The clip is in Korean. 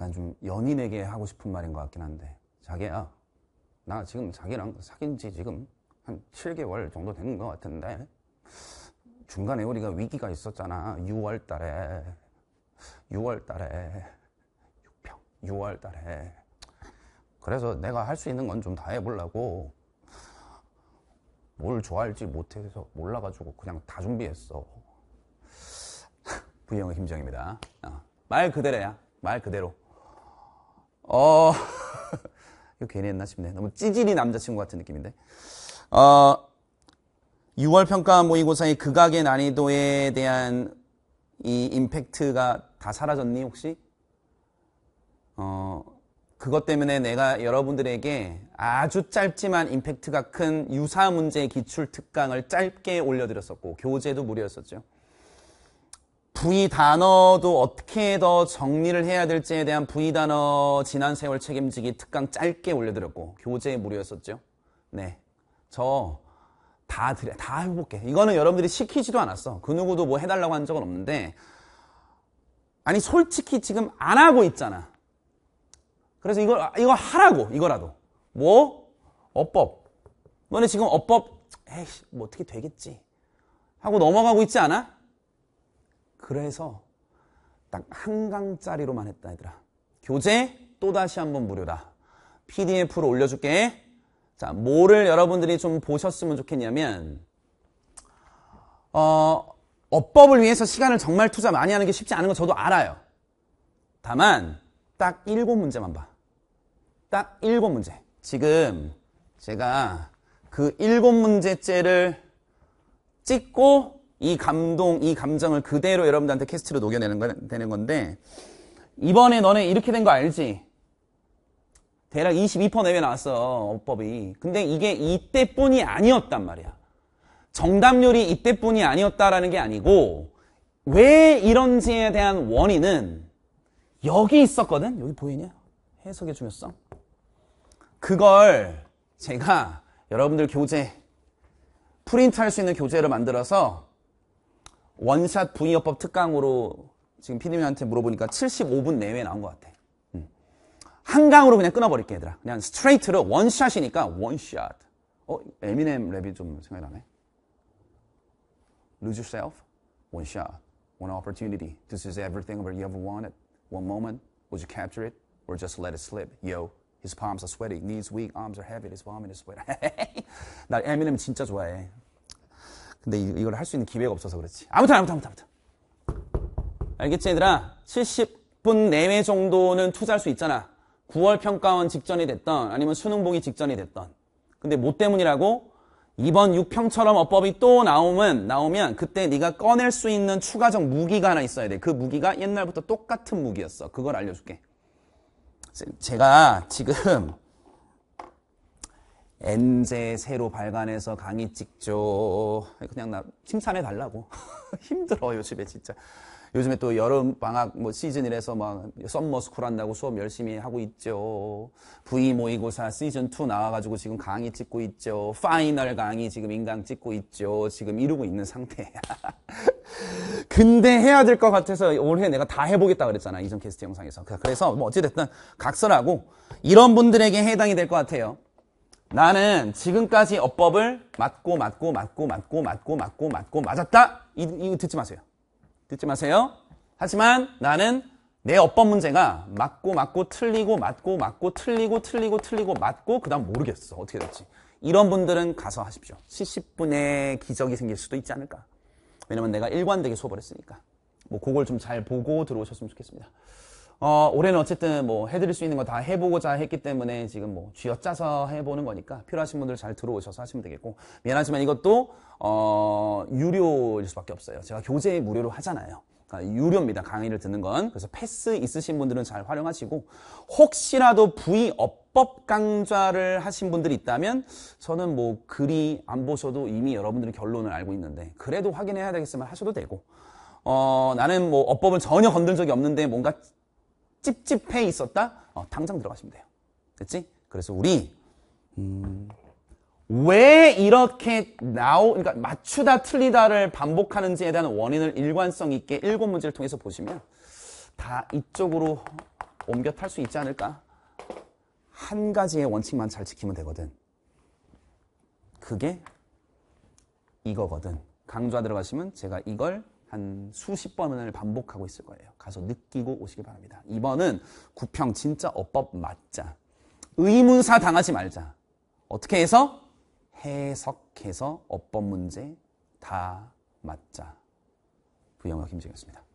약간 좀 연인에게 하고 싶은 말인 것 같긴 한데 자기야 나 지금 자기랑 사귄 지 지금 한 7개월 정도 되는 것 같은데 중간에 우리가 위기가 있었잖아 6월 달에 6월 달에 6평 6월 달에 그래서 내가 할 수 있는 건 좀 다 해보려고 뭘 좋아할지 못해서 몰라가지고 그냥 다 준비했어 부영의 김정입니다 어. 말 그대로야 말 그대로 어, 이거 괜히 했나 싶네. 너무 찌질이 남자친구 같은 느낌인데. 어, 6월 평가 모의고사의 극악의 난이도에 대한 이 임팩트가 다 사라졌니, 혹시? 어, 그것 때문에 내가 여러분들에게 아주 짧지만 임팩트가 큰 유사 문제 기출 특강을 짧게 올려드렸었고, 교재도 무료였었죠. 부의 단어도 어떻게 더 정리를 해야 될지에 대한 부의 단어 지난 세월 책임지기 특강 짧게 올려드렸고 교재 에 무료였었죠. 네, 저다 드려 다 해볼게. 이거는 여러분들이 시키지도 않았어. 그 누구도 뭐 해달라고 한 적은 없는데 아니 솔직히 지금 안 하고 있잖아. 그래서 이걸 이거 하라고 이거라도 뭐 어법 너네 지금 어법 에이씨 뭐 어떻게 되겠지 하고 넘어가고 있지 않아? 그래서 딱 한 강짜리로만 했다 얘들아. 교재 또 다시 한번 무료다. PDF로 올려줄게. 자, 뭐를 여러분들이 좀 보셨으면 좋겠냐면 어, 어법을 위해서 시간을 정말 투자 많이 하는 게 쉽지 않은 거 저도 알아요. 다만 딱7 문제만 봐. 딱7 문제. 지금 제가 그7 문제째를 찍고 이 감동, 이 감정을 그대로 여러분들한테 캐스트로 녹여내는 거, 되는 건데 이번에 너네 이렇게 된 거 알지? 대략 22% 내외 나왔어 어법이 근데 이게 이때뿐이 아니었단 말이야 정답률이 이때뿐이 아니었다라는 게 아니고 왜 이런지에 대한 원인은 여기 있었거든 여기 보이냐 해석의 중요성 그걸 제가 여러분들 교재 프린트할 수 있는 교재를 만들어서 원샷 부위어법 특강으로 지금 피디님한테 물어보니까 75분 내외에 나온 것 같아. 음. 한강으로 그냥 끊어버릴게 얘들아. 그냥 스트레이트로 원샷이니까 원샷. 어? 에미넴 랩이 좀 생각이 나네. Lose yourself. One shot. One opportunity. This is everything you ever wanted. One moment. Would you capture it? Or just let it slip? Yo. His palms are sweaty. Knees weak. Arms are heavy. His vomit is sweat. 나 에미넴 진짜 좋아해. 근데 이, 걸할 수 있는 기회가 없어서 그렇지. 아무튼, 아무튼, 아무튼, 아무튼. 알겠지, 얘들아? 70분 내외 정도는 투자할 수 있잖아. 9월 평가원 직전이 됐던, 아니면 수능 보기 직전이 됐던. 근데 뭐 때문이라고? 이번 6평처럼 어법이 또 나오면, 나오면 그때 네가 꺼낼 수 있는 추가적 무기가 하나 있어야 돼. 그 무기가 옛날부터 똑같은 무기였어. 그걸 알려줄게. 제가 지금 엔제 새로 발간해서 강의 찍죠. 그냥 나 칭찬해 달라고. 힘들어요, 즘에 진짜. 요즘에 또 여름 방학 뭐 시즌이라서 막 썸머 스쿨 한다고 수업 열심히 하고 있죠. V 모의고사 시즌 2 나와가지고 지금 강의 찍고 있죠. 파이널 강의 지금 인강 찍고 있죠. 지금 이루고 있는 상태야. 근데 해야 될 것 같아서 올해 내가 다 해보겠다 그랬잖아. 이전 게스트 영상에서. 그래서 뭐 어찌됐든 각설하고 이런 분들에게 해당이 될 것 같아요. 나는 지금까지 어법을 맞고 맞고 맞고 맞고 맞고 맞고 맞고 맞았다. 이, 이거 듣지 마세요. 듣지 마세요. 하지만 나는 내 어법 문제가 맞고 맞고 틀리고 맞고 맞고 틀리고 틀리고 틀리고 맞고 그다음 모르겠어. 어떻게 될지. 이런 분들은 가서 하십시오. 70분의 기적이 생길 수도 있지 않을까. 왜냐면 내가 일관되게 수업을 했으니까. 뭐 그걸 좀 잘 보고 들어오셨으면 좋겠습니다. 어, 올해는 어쨌든 뭐 해드릴 수 있는 거 다 해보고자 했기 때문에 지금 뭐 쥐어짜서 해보는 거니까 필요하신 분들 잘 들어오셔서 하시면 되겠고 미안하지만 이것도 어, 유료일 수밖에 없어요. 제가 교재 무료로 하잖아요. 그러니까 유료입니다. 강의를 듣는 건. 그래서 패스 있으신 분들은 잘 활용하시고 혹시라도 부위 업법 강좌를 하신 분들이 있다면 저는 뭐 글이 안 보셔도 이미 여러분들은 결론을 알고 있는데 그래도 확인해야 되겠으면 하셔도 되고 어, 나는 뭐 어법을 전혀 건든 적이 없는데 뭔가 찝찝해 있었다? 어, 당장 들어가시면 돼요. 됐지? 그래서 우리 음, 왜 이렇게 나오 그러니까 맞추다 틀리다를 반복하는지에 대한 원인을 일관성 있게 일곱 문제를 통해서 보시면 다 이쪽으로 옮겨 탈 수 있지 않을까? 한 가지의 원칙만 잘 지키면 되거든. 그게 이거거든. 강좌 들어가시면 제가 이걸 한 수십 번을 반복하고 있을 거예요. 가서 느끼고 오시기 바랍니다. 2번은 구평 진짜 어법 맞자. 의문사 당하지 말자. 어떻게 해서? 해석해서 어법 문제 다 맞자. 부영화 김재경이었습니다.